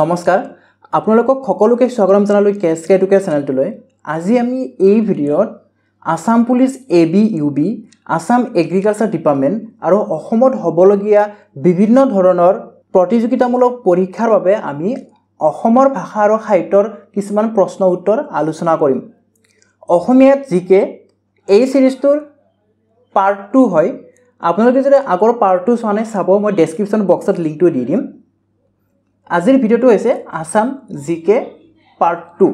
নমস্কাৰ আপোনালোকক সকলোকে স্বাগতম জনালো কেচ কে টু কে চেনেলটোলৈ আজি আমি এই ভিডিঅ'ত Assam police A B U B Assam agriculture department আৰু অসমত হ'বলগীয়া বিভিন্ন ধৰণৰ প্ৰতিযোগিতামূলক পৰীক্ষাৰ বাবে আমি অসমৰ ভাষা আৰু সাহিত্যৰ কিছুমান প্ৰশ্ন উত্তৰ আলোচনা কৰিম অসমীয়াত জি কে এই চিৰিজটোৰ পাৰ্ট টু হয় আপোনালোকে যদি আগৰ পাৰ্ট টু চোৱা নাই চাব মই ডেছক্ৰিপশ্যন বক্সত লিংকটো দি দিম আজিৰ ভিডিঅ'টো হৈছে Assam G K part two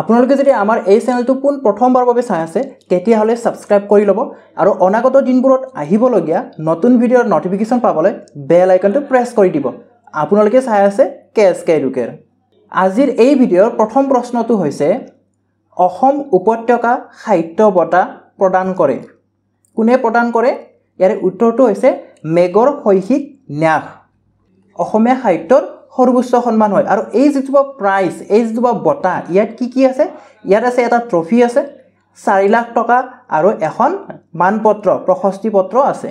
আপোনালোকে যদি আমাৰ এই চেনেলটো পোন প্ৰথমবাৰৰ বাবে চাই আছে তেতিয়াহ'লে ছাবস্ক্ৰাইব কৰি ল'ব আৰু অনাগত দিনবোৰত আহিবলগীয়া নতুন ভিডিঅ'ৰ ন'টিফিকেশ্যন পাবলৈ বেল আইকনটো প্ৰেছ কৰি দিব আপোনালোকে চাই আছে কে এছ কে এডুকেৰ আজিৰ এই ভিডিঅ'ৰ প্ৰথম প্ৰশ্নটো হৈছে অসম উপত্যকা সাহিত্য বঁটা প্ৰদান কৰে কোনে প্ৰদান কৰে ইয়াৰে উত্তৰটো হৈছে মেগৰ শৈক্ষিক ন্যাস অসমীয়া সাহিত্যৰ সৰ্বোচ্চ সন্মান হয় আৰু এই যিটো বা প্ৰাইজ এই যিটো বা বঁটা ইয়াত কি কি আছে ইয়াত আছে এটা ট্ৰফি আছে চাৰি লাখ টকা আৰু এখন মানপত্ৰ প্ৰশস্তি পত্ৰ আছে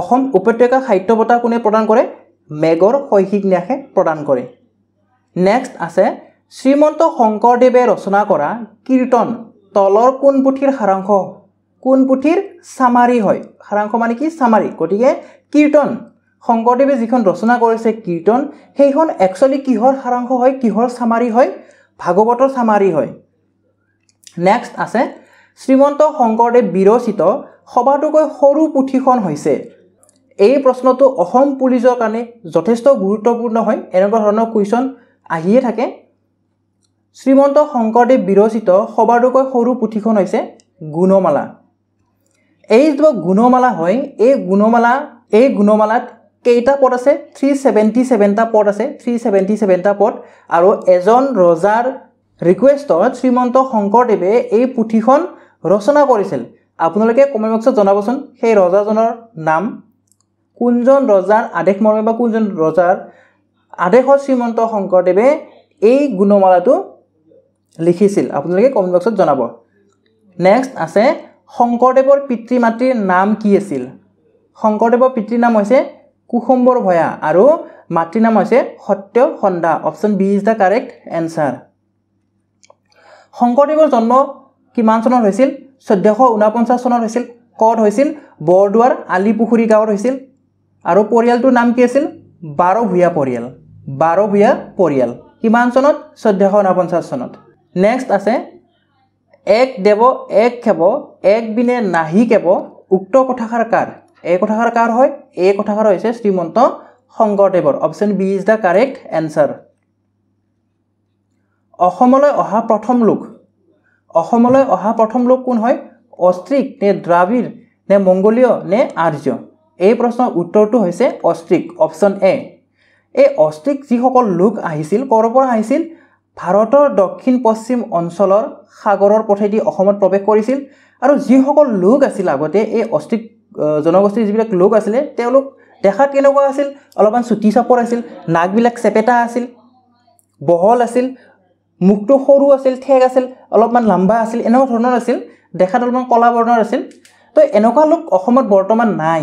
অসম উপত্যকা সাহিত্য বঁটা কোনে প্ৰদান কৰে মেগৰ শৈক্ষিক ন্যাসে প্ৰদান কৰে নেক্সট আছে শ্ৰীমন্ত শংকৰদেৱে ৰচনা কৰা কীৰ্তন তলৰ কোন পুথিৰ সাৰাংশ কোন পুথিৰ চামাৰি হয় সাৰাংশ মানে কি চামাৰি গতিকে কীৰ্তন শংকৰদেৱে যিখন ৰচনা কৰিছে কীৰ্তন সেইখন একচুৱেলি কিহৰ সাৰাংশ হয় কিহৰ চামাৰি হয় ভাগৱতৰ চামাৰি হয় নেক্সট আছে শ্ৰীমন্ত শংকৰদেৱ বিৰচিত সবাতোকৈ সৰু পুথিখন হৈছে এই প্ৰশ্নটো অসম পুলিচৰ কাৰণে যথেষ্ট গুৰুত্বপূৰ্ণ হয় এনেকুৱা ধৰণৰ কুৱেশ্যন আহিয়ে থাকে শ্ৰীমন্ত শংকৰদেৱ বিৰচিত সবাতোকৈ সৰু পুথিখন হৈছে গুণমালা এই যিটো গুণমালা হয় এই গুণমালা এই গুণমালাত কেইটা পদ আছে থ্ৰী ছেভেণ্টি ছেভেনটা পদ আছে থ্ৰী ছেভেণ্টি ছেভেনটা পদ আৰু এজন ৰজাৰ ৰিকুৱেষ্টত শ্ৰীমন্ত শংকৰদেৱে এই পুথিখন ৰচনা কৰিছিল আপোনালোকে কমেণ্ট বক্সত জনাবচোন সেই ৰজাজনৰ নাম কোনজন ৰজাৰ আদেশ মৰ্মে বা কোনজন ৰজাৰ আদেশত শ্ৰীমন্ত শংকৰদেৱে এই গুণমালাটো লিখিছিল আপোনালোকে কমেণ্ট বক্সত জনাব নেক্সট আছে শংকৰদেৱৰ পিতৃ মাতৃৰ নাম কি আছিল শংকৰদেৱৰ পিতৃৰ নাম হৈছে কুসুম্বৰ ভয়া আৰু মাতৃৰ নাম হৈছে Satya Sandhya option B is the correct answer শংকৰদেৱৰ জন্ম কিমান চনত হৈছিল চৈধ্যশ ঊনপঞ্চাছ চনত হৈছিল ক'ত হৈছিল বৰদুৱাৰ আলিপুখুৰী গাঁৱত হৈছিল আৰু পৰিয়ালটোৰ নাম কি আছিল বাৰ ভূঞা পৰিয়াল বাৰ ভূঞা পৰিয়াল কিমান চনত চৈধ্যশ ঊনপঞ্চাছ চনত নেক্সট আছে এক দেৱ এক খেৱ এক বিনে নাহি কেৱ উক্ত কথাষাৰ কাৰ এ কথাষাৰ কাৰ হয় এ কথাষাৰ হৈছে শ্ৰীমন্ত শংকৰদেৱৰ option B is the correct answer অসমলৈ অহা প্ৰথম লোক অসমলৈ অহা প্ৰথম লোক কোন হয় অষ্ট্ৰিক নে দ্ৰাবিড় নে মংগোলীয় নে আৰ্য এই প্ৰশ্নৰ উত্তৰটো হৈছে অষ্ট্ৰিক অপশ্যন এ এই অষ্ট্ৰিক যিসকল লোক আহিছিল ক'ৰ পৰা আহিছিল ভাৰতৰ দক্ষিণ পশ্চিম অঞ্চলৰ সাগৰৰ পথেদি অসমত প্ৰৱেশ কৰিছিল আৰু যিসকল লোক আছিল আগতে এই অষ্ট্ৰিক জনগোষ্ঠীৰ যিবিলাক লোক আছিলে তেওঁলোক দেখাত কেনেকুৱা আছিল অলপমান চুটি চাপৰ আছিল নাকবিলাক চেপেটা আছিল বহল আছিল মুখটো সৰু আছিল ঠেক আছিল অলপমান লম্বা আছিল এনেকুৱা ধৰণৰ আছিল দেখাত অলপমান কলা বৰ্ণৰ আছিল তো এনেকুৱা লোক অসমত বৰ্তমান নাই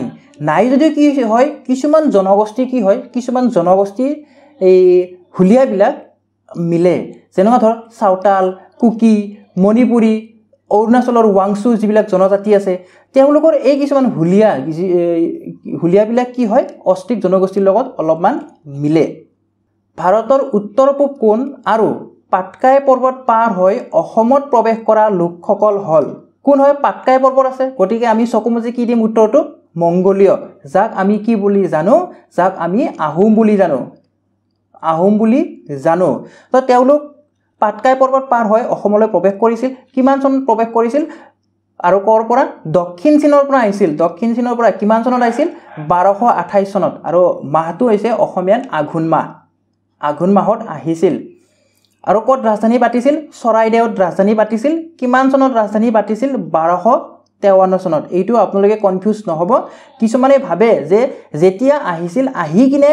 নাই যদিও কি হয় কিছুমান জনগোষ্ঠী কি হয় কিছুমান জনগোষ্ঠীৰ এই হুলীয়াবিলাক মিলে যেনেকুৱা ধৰক চাওতাল কুকি মণিপুৰী অৰুণাচলৰ ৱাংচু যিবিলাক জনজাতি আছে তেওঁলোকৰ এই কিছুমান হুলীয়া হুলীয়াবিলাক কি হয় অষ্ট্ৰিক জনগোষ্ঠীৰ লগত অলপমান মিলে ভাৰতৰ উত্তৰ পূব কোন আৰু পাটকাই পৰ্বত পাৰ হৈ অসমত প্ৰৱেশ কৰা লোকসকল হ'ল কোন হয় পাটকাই পৰ্বত আছে গতিকে আমি চকু চকুমুজি কি দিম উত্তৰটো মংগোলীয় যাক আমি কি বুলি জানো যাক আমি আহোম বুলি জানো আহোম বুলি জানো তো তেওঁলোক পাটকাই পৰ্বত পাৰ হৈ অসমলৈ প্ৰৱেশ কৰিছিল কিমান কিমানজন প্ৰৱেশ কৰিছিল আৰু ক'ৰ পৰা দক্ষিণ চীনৰ পৰা আহিছিল দক্ষিণ চীনৰ পৰা কিমান চনত আহিছিল বাৰশ আঠাইছ চনত আৰু মাহটো হৈছে অসমীয়াত আঘোণ মাহ আঘোণ মাহত আহিছিল আৰু ক'ত ৰাজধানী পাতিছিল চৰাইদেউত ৰাজধানী পাতিছিল কিমান চনত ৰাজধানী পাতিছিল বাৰশ তেৱন্ন চনত এইটো আপোনালোকে কনফিউজ নহ'ব কিছুমানে ভাবে যে যেতিয়া আহিছিল আহি কিনে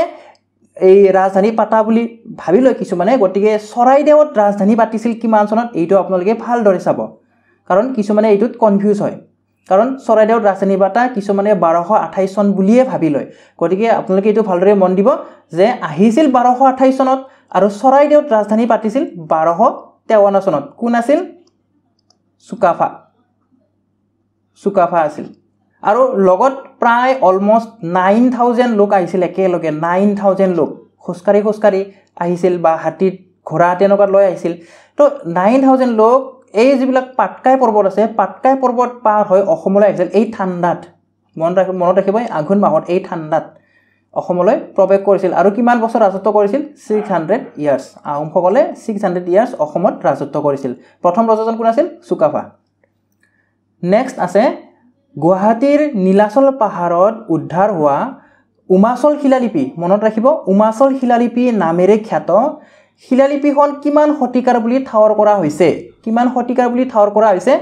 এই ৰাজধানী পাতা বুলি ভাবি লয় কিছুমানে গতিকে চৰাইদেউত ৰাজধানী পাতিছিল কিমান চনত এইটো আপোনালোকে ভালদৰে চাব কাৰণ কিছুমানে এইটোত কনফিউজ হয় কাৰণ চৰাইদেউত ৰাজধানী পাতা কিছুমানে বাৰশ আঠাইছ চন বুলিয়ে ভাবি লয় গতিকে আপোনালোকে এইটো ভালদৰে মন দিব যে আহিছিল বাৰশ আঠাইছ চনত আৰু চৰাইদেউত ৰাজধানী পাতিছিল বাৰশ তেৱন্ন চনত কোন আছিল চুকাফা চুকাফা আছিল আৰু লগত প্ৰায় অলমষ্ট নাইন থাউজেণ্ড লোক আহিছিল একেলগে নাইন থাউজেণ্ড লোক খোজকাঢ়ি খোজকাঢ়ি আহিছিল বা হাতীত ঘোঁৰা তেনেকুৱা লৈ আহিছিল তো নাইন থাউজেণ্ড লোক এই যিবিলাক পাটকাই পৰ্বত আছে পাটকাই পৰ্বত পাৰ হৈ অসমলৈ আহিছিল এই ঠাণ্ডাত মন ৰাখি মনত ৰাখিব এই আঘোণ মাহত এই ঠাণ্ডাত অসমলৈ প্ৰৱেশ কৰিছিল আৰু কিমান বছৰ ৰাজত্ব কৰিছিল ছিক্স হাণ্ড্ৰেড ইয়াৰ্ছ আহোমসকলে ছিক্স হাণ্ড্ৰেড ইয়াৰ্ছ অসমত ৰাজত্ব কৰিছিল প্ৰথম ৰজাজন কোন আছিল চুকাফা নেক্সট আছে গুৱাহাটীৰ নীলাচল পাহাৰত উদ্ধাৰ হোৱা উমাচল শিলালিপি মনত ৰাখিব উমাচল শিলালিপি নামেৰে খ্যাত শিলালিপিখন কিমান শতিকাৰ বুলি ঠাৱৰ কৰা হৈছে কিমান শতিকাৰ বুলি ঠাৱৰ কৰা হৈছে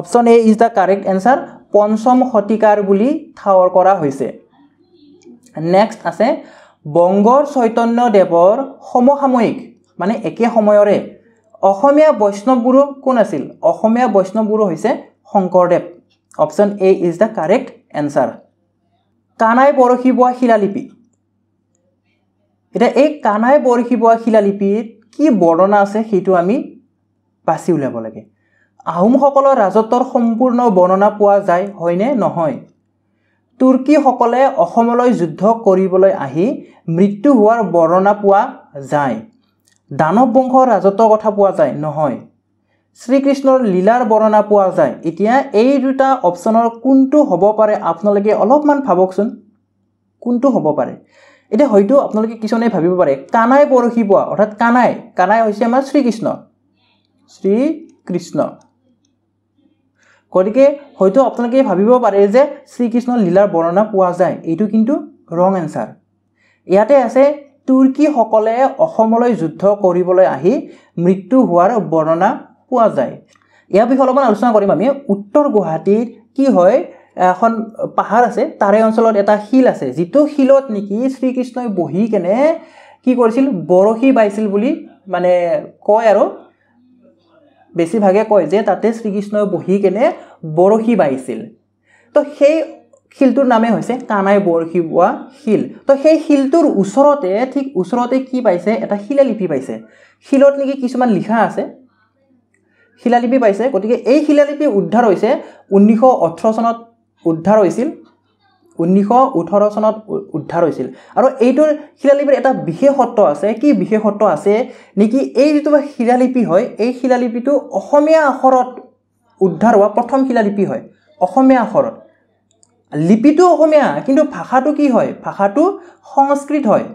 option A is the correct answer পঞ্চম শতিকাৰ বুলি ঠাৱৰ কৰা হৈছে নেক্সট আছে বংগৰ চৈতন্য দেৱৰ সমসাময়িক মানে একে সময়ৰে অসমীয়া বৈষ্ণৱগুৰু কোন আছিল অসমীয়া বৈষ্ণৱগুৰু হৈছে Sankardev option A is the correct answer Kanai Barashi Bowa শিলালিপি এতিয়া এই কানাই বৰশী বোৱা শিলালিপিত কি বৰ্ণনা আছে সেইটো আমি বাছি উলিয়াব লাগে আহোমসকলৰ ৰাজত্বৰ সম্পূৰ্ণ বৰ্ণনা পোৱা যায় হয়নে নহয় তুৰ্কীসকলে অসমলৈ যুদ্ধ কৰিবলৈ আহি মৃত্যু হোৱাৰ বৰ্ণনা পোৱা যায় দানৱ বংশৰ ৰাজত্বৰ কথা পোৱা যায় নহয় শ্ৰীকৃষ্ণৰ লীলাৰ বৰ্ণনা পোৱা যায় এতিয়া এই দুটা অপশ্যনৰ কোনটো হ'ব পাৰে আপোনালোকে অলপমান ভাবকচোন কোনটো হ'ব পাৰে এতিয়া হয়তো আপোনালোকে কিছুমানে ভাবিব পাৰে কানাই পৰহি পোৱা অৰ্থাৎ কানাই কানাই হৈছে আমাৰ শ্ৰীকৃষ্ণ শ্ৰীকৃষ্ণ গতিকে হয়তো আপোনালোকে ভাবিব পাৰে যে শ্ৰীকৃষ্ণৰ লীলাৰ বৰ্ণনা পোৱা যায় এইটো কিন্তু ৰং এনচাৰ ইয়াতে আছে তুৰ্কীসকলে অসমলৈ যুদ্ধ কৰিবলৈ আহি মৃত্যু হোৱাৰ বৰ্ণনা পোৱা যায় ইয়াৰ বিষয়ে অলপমান আলোচনা কৰিম আমি উত্তৰ গুৱাহাটীত কি হয় এখন পাহাৰ আছে তাৰে অঞ্চলত এটা শিল আছে যিটো শিলত নেকি শ্ৰীকৃষ্ণই বহি কেনে কি কৰিছিল বৰশী বাইছিল বুলি মানে কয় আৰু বেছিভাগে কয় যে তাতে শ্ৰীকৃষ্ণই বহি কেনে বৰশী বাইছিল তো সেই শিলটোৰ নামেই হৈছে কানাই বৰশী বোৱা শিল তো সেই শিলটোৰ ওচৰতে ঠিক ওচৰতে কি পাইছে এটা শিলালিপি পাইছে শিলত নেকি কিছুমান লিখা আছে শিলালিপি পাইছে গতিকে এই শিলালিপি উদ্ধাৰ হৈছে ঊনৈছশ ওঠৰ চনত উদ্ধাৰ হৈছিল ঊনৈছশ ওঠৰ চনত উদ্ধাৰ হৈছিল আৰু এইটো শিলালিপিৰ এটা বিশেষত্ব আছে কি বিশেষত্ব আছে নেকি এই যিটো শিলালিপি হয় এই শিলালিপিটো অসমীয়া আখৰত উদ্ধাৰ হোৱা প্ৰথম শিলালিপি হয় অসমীয়া আখৰত লিপিটো অসমীয়া কিন্তু ভাষাটো কি হয় ভাষাটো সংস্কৃত হয়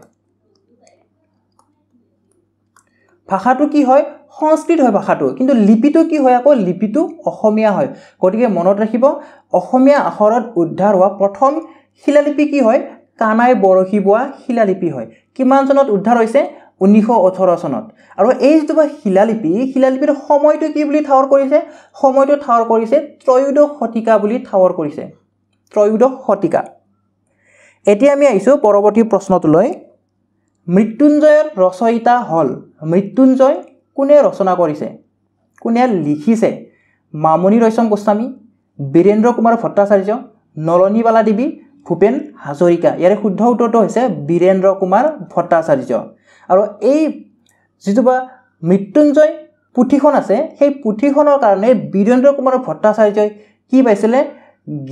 ভাষাটো কি হয় সংস্কৃত হয় ভাষাটো কিন্তু লিপিটো কি হয় আকৌ লিপিটো অসমীয়া হয় গতিকে মনত ৰাখিব অসমীয়া আখৰত উদ্ধাৰ হোৱা প্ৰথম শিলালিপি কি হয় কানাই বৰশী বোৱা শিলালিপি হয় কিমান চনত উদ্ধাৰ হৈছে ঊনৈছশ ওঠৰ চনত আৰু এই যিটো বা শিলালিপি শিলালিপিৰ সময়টো কি বুলি ঠাৱৰ কৰিছে সময়টো ঠাৱৰ কৰিছে ত্ৰয়োদশ শতিকা বুলি ঠাৱৰ কৰিছে ত্ৰয়োদশ শতিকা এতিয়া আমি আহিছোঁ পৰৱৰ্তী প্ৰশ্নটোলৈ মৃত্যুঞ্জয়ৰ ৰচয়িতা হ'ল মৃত্যুঞ্জয় কোনে ৰচনা কৰিছে কোনে লিখিছে মামণি ৰয়চম গোস্বামী বীৰেন্দ্ৰ কুমাৰ ভট্টাচাৰ্য নলনীবালা দেৱী ভূপেন হাজৰিকা ইয়াৰে শুদ্ধ উত্তৰটো হৈছে বীৰেন্দ্ৰ কুমাৰ ভট্টাচাৰ্য আৰু এই যিটো বা মৃত্যুঞ্জয় পুথিখন আছে সেই পুথিখনৰ কাৰণে বীৰেন্দ্ৰ কুমাৰ ভট্টাচাৰ্যই কি পাইছিলে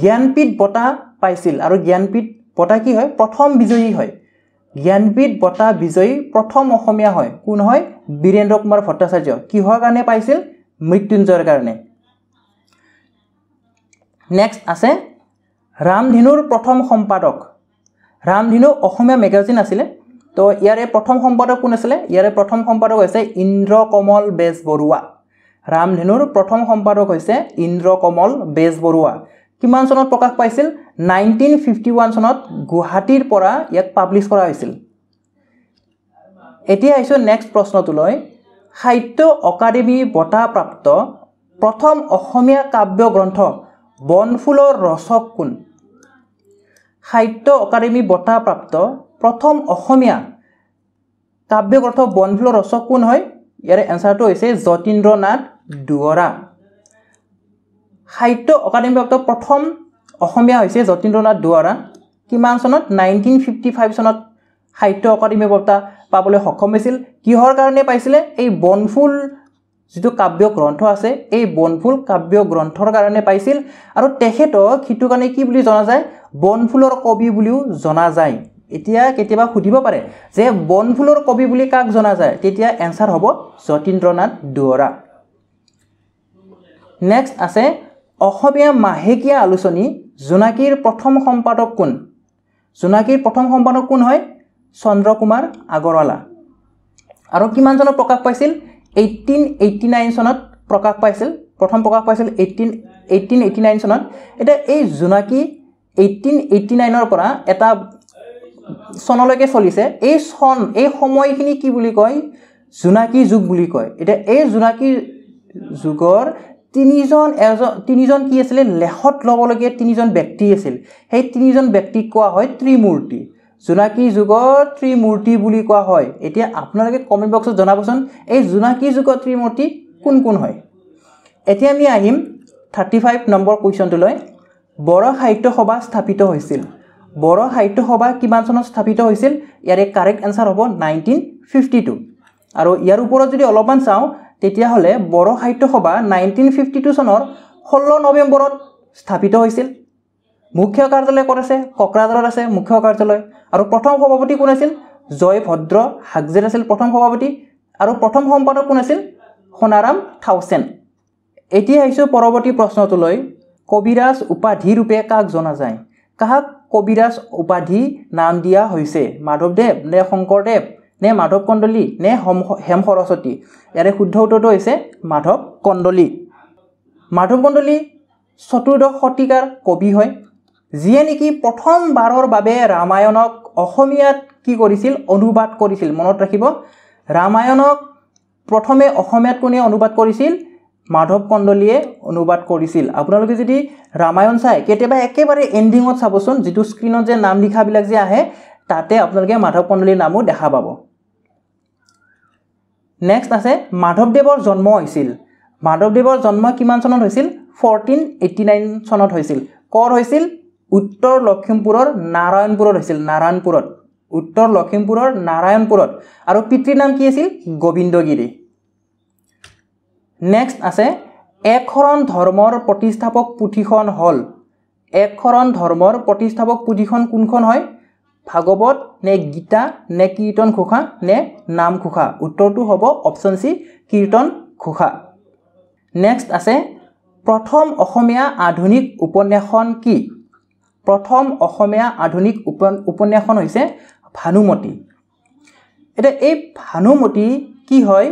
জ্ঞানপীঠ বঁটা পাইছিল আৰু জ্ঞানপীঠ বঁটা কি হয় প্ৰথম বিজয়ী হয় জ্ঞানপীঠ বঁটা বিজয়ী প্ৰথম অসমীয়া হয় কোন হয় বীৰেন্দ্ৰ কুমাৰ ভট্টাচাৰ্য কিহৰ কাৰণে পাইছিল মৃত্যুঞ্জয়ৰ কাৰণে নেক্সট আছে ৰামধেনুৰ প্ৰথম সম্পাদক ৰামধেনু অসমীয়া মেগাজিন আছিলে তো ইয়াৰে প্ৰথম সম্পাদক কোন আছিলে ইয়াৰে প্ৰথম সম্পাদক হৈছে ইন্দ্ৰ কমল বেজবৰুৱা ৰামধেনুৰ প্ৰথম সম্পাদক হৈছে ইন্দ্ৰ কমল বেজবৰুৱা কিমান চনত প্ৰকাশ পাইছিল নাইনটিন ফিফটি ওৱান চনত গুৱাহাটীৰ পৰা ইয়াক পাব্লিছ কৰা হৈছিল এতিয়া আহিছোঁ নেক্সট প্ৰশ্নটোলৈ সাহিত্য অকাডেমী প্ৰাপ্ত প্ৰথম অসমীয়া কাব্য গ্ৰন্থ বনফুলৰ ৰচক কোন সাহিত্য অকাডেমী প্ৰাপ্ত প্ৰথম অসমীয়া কাব্যগ্ৰন্থ বনফুলৰ ৰচক কোন হয় ইয়াৰে এনচাৰটো হৈছে যতীন্দ্ৰনাথ দুৱৰা সাহিত্য একাডেমীভুক্ত প্ৰথম অসমীয়া হৈছে যতীন্দ্ৰনাথ দুৱৰা কিমান চনত নাইনটিন ফিফটি ফাইভ চনত সাহিত্য একাডেমী বঁটা পাবলৈ সক্ষম হৈছিল কিহৰ কাৰণে পাইছিলে এই বনফুল যিটো কাব্য গ্ৰন্থ আছে এই বনফুল কাব্য গ্ৰন্থৰ কাৰণে পাইছিল আৰু তেখেতক সেইটো কাৰণে কি বুলি জনা যায় বনফুলৰ কবি বুলিও জনা যায় এতিয়া কেতিয়াবা সুধিব পাৰে যে বনফুলৰ কবি বুলি কাক জনা যায় তেতিয়া এনচাৰ হ'ব যতীন্দ্ৰনাথ দুৱৰা নেক্সট আছে অসমীয়া মাহেকীয়া আলোচনী জোনাকীৰ প্ৰথম সম্পাদক কোন জোনাকীৰ প্ৰথম সম্পাদক কোন হয় চন্দ্ৰ কুমাৰ আগৰৱালা আৰু কিমানজনক প্ৰকাশ পাইছিল এইটিন এইটি নাইন চনত প্ৰকাশ পাইছিল প্ৰথম প্ৰকাশ পাইছিল এইটিন এইটিন এইটি নাইন চনত এতিয়া এই জোনাকী এইটিন এইটি নাইনৰ পৰা এটা চনলৈকে চলিছে এই চন এই সময়খিনি কি বুলি কয় জোনাকী যুগ বুলি কয় এতিয়া এই জোনাকী যুগৰ তিনিজন এজন তিনিজন কি আছিলে লেহত ল'বলগীয়া তিনিজন ব্যক্তি আছিল সেই তিনিজন ব্যক্তিক কোৱা হয় ত্ৰিমূৰ্তি জোনাকী যুগৰ ত্ৰিমূৰ্তি বুলি কোৱা হয় এতিয়া আপোনালোকে কমেণ্ট বক্সত জনাবচোন এই জোনাকী যুগৰ ত্ৰিমূৰ্তি কোন কোন হয় এতিয়া আমি আহিম থাৰ্টি ফাইভ নম্বৰ কুৱেশ্যনটোলৈ বড়ো সাহিত্য সভা স্থাপিত হৈছিল বড়ো সাহিত্য সভা কিমান চনত স্থাপিত হৈছিল ইয়াৰে কাৰেক্ট এনচাৰ হ'ব নাইনটিন ফিফটি টু আৰু ইয়াৰ ওপৰত যদি অলপমান চাওঁ তেতিয়াহ'লে বড়ো সাহিত্য সভা নাইনটিন ফিফটি টু চনৰ ষোল্ল নৱেম্বৰত স্থাপিত হৈছিল মুখ্য কাৰ্যালয় ক'ত আছে কক্ৰাঝাৰত আছে মুখ্য কাৰ্যালয় আৰু প্ৰথম সভাপতি কোন আছিল জয় ভদ্ৰ হাগজেৰ আছিল প্ৰথম সভাপতি আৰু প্ৰথম সম্পাদক কোন আছিল সোণাৰাম থাউচেন এতিয়া আহিছোঁ পৰৱৰ্তী প্ৰশ্নটোলৈ কবিৰাজ উপাধিৰূপে কাক জনা যায় কাক কবিৰাজ উপাধি নাম দিয়া হৈছে মাধৱদেৱ নে শংকৰদেৱ নে মাধৱ কণ্ডলী নে হম হেম সৰস্বতী ইয়াৰে শুদ্ধ উত্তৰটো হৈছে মাধৱ কন্দলী মাধৱ কন্দলী চতুৰ্দশ শতিকাৰ কবি হয় যিয়ে নেকি প্ৰথমবাৰৰ বাবে ৰামায়ণক অসমীয়াত কি কৰিছিল অনুবাদ কৰিছিল মনত ৰাখিব ৰামায়ণক প্ৰথমে অসমীয়াত কোনে অনুবাদ কৰিছিল মাধৱ কন্দলীয়ে অনুবাদ কৰিছিল আপোনালোকে যদি ৰামায়ণ চাই কেতিয়াবা একেবাৰে এণ্ডিঙত চাবচোন যিটো স্ক্ৰীণত যে নাম লিখাবিলাক যে আহে তাতে আপোনালোকে মাধৱ কণ্ডলীৰ নামো দেখা পাব নেক্সট আছে মাধৱদেৱৰ জন্ম হৈছিল মাধৱদেৱৰ জন্ম কিমান চনত হৈছিল ফৰ্টিন এইটি নাইন চনত হৈছিল ক'ৰ হৈছিল উত্তৰ লখিমপুৰৰ নাৰায়ণপুৰত হৈছিল নাৰায়ণপুৰত উত্তৰ লখিমপুৰৰ নাৰায়ণপুৰত আৰু পিতৃৰ নাম কি আছিল গোবিন্দগিৰি নেক্সট আছে এক শৰণ ধৰ্মৰ প্ৰতিষ্ঠাপক পুথিখন হ'ল এক শৰণ ধৰ্মৰ প্ৰতিষ্ঠাপক পুথিখন কোনখন হয় ভাগৱত নে গীতা নে কীৰ্তন ঘোষা নে নাম ঘোষা উত্তৰটো হ'ব অপশ্যন চি কীৰ্তন ঘোষা নেক্সট আছে প্ৰথম অসমীয়া আধুনিক উপন্যাসখন কি প্ৰথম অসমীয়া আধুনিক উপ উপন্যাসখন হৈছে ভানুমতি এতিয়া এই ভানুমতি কি হয়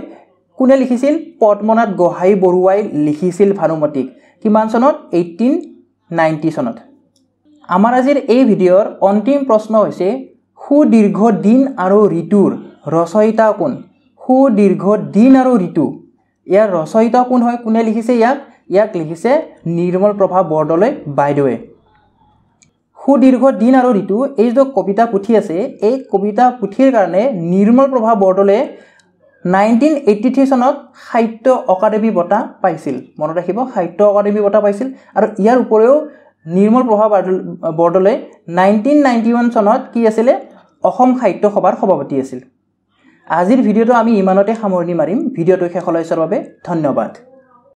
কোনে লিখিছিল পদ্মনাথ গোহাঁই বৰুৱাই লিখিছিল ভানুমতিক কিমান চনত এইটিন নাইণ্টি চনত আমাৰ আজিৰ এই ভিডিঅ'ৰ অন্তিম প্ৰশ্ন হৈছে সুদীৰ্ঘ দিন আৰু ঋতুৰ ৰচয়িতা কোন সুদীৰ্ঘ দিন আৰু ঋতু ইয়াৰ ৰচয়িতা কোন হয় কোনে লিখিছে ইয়াক ইয়াক লিখিছে নিৰ্মল প্ৰভা বৰদলৈ বাইদেৱে সুদীৰ্ঘ দিন আৰু ঋতু এই যিটো কবিতা পুথি আছে এই কবিতা পুথিৰ কাৰণে Nirmal Prabha Bordoloi nineteen eighty three চনত সাহিত্য অকাডেমী বঁটা পাইছিল মনত ৰাখিব সাহিত্য অকাডেমী বঁটা পাইছিল আৰু ইয়াৰ উপৰিও Nirmal Prabha Bordoloi Bordoloi nineteen ninety one চনত কি আছিলে অসম সাহিত্য সভাৰ সভাপতি আছিল আজিৰ ভিডিঅ'টো আমি ইমানতে সামৰণি মাৰিম ভিডিঅ'টো শেষলৈ চোৱাৰ বাবে ধন্যবাদ